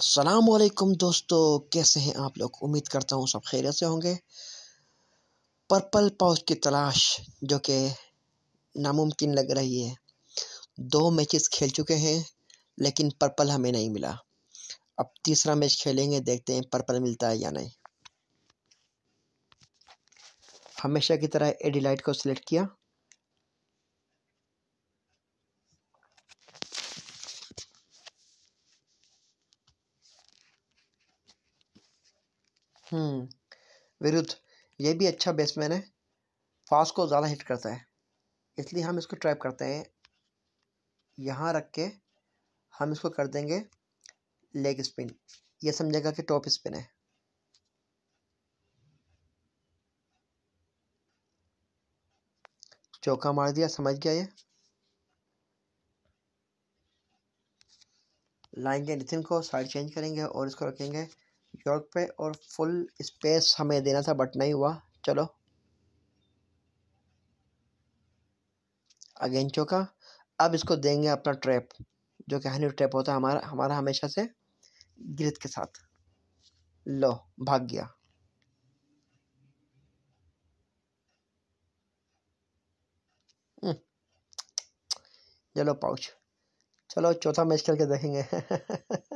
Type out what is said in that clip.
असलकम दोस्तों कैसे हैं आप लोग उम्मीद करता हूँ सब खैरियत से होंगे पर्पल पाउच की तलाश जो कि नामुमकिन लग रही है दो मैचेस खेल चुके हैं लेकिन पर्पल हमें नहीं मिला अब तीसरा मैच खेलेंगे देखते हैं पर्पल मिलता है या नहीं हमेशा की तरह एडिलाइट को सिलेक्ट किया हम्म, विरुद्ध ये भी अच्छा बैट्समैन है फास्ट को ज़्यादा हिट करता है इसलिए हम इसको ट्रैप करते हैं यहाँ रख के हम इसको कर देंगे लेग स्पिन ये समझेगा कि टॉप स्पिन है चौका मार दिया समझ गया ये लाएंगे नितिन को साइड चेंज करेंगे और इसको रखेंगे यॉर्क पे और फुल स्पेस हमें देना था बट नहीं हुआ चलो अगेन चौका अब इसको देंगे अपना ट्रैप जो कि हनी ट्रैप होता है हमारा हमारा हमेशा से गिरत के साथ लो भाग गया हम्म। चलो पाउच चलो चौथा मैच करके देखेंगे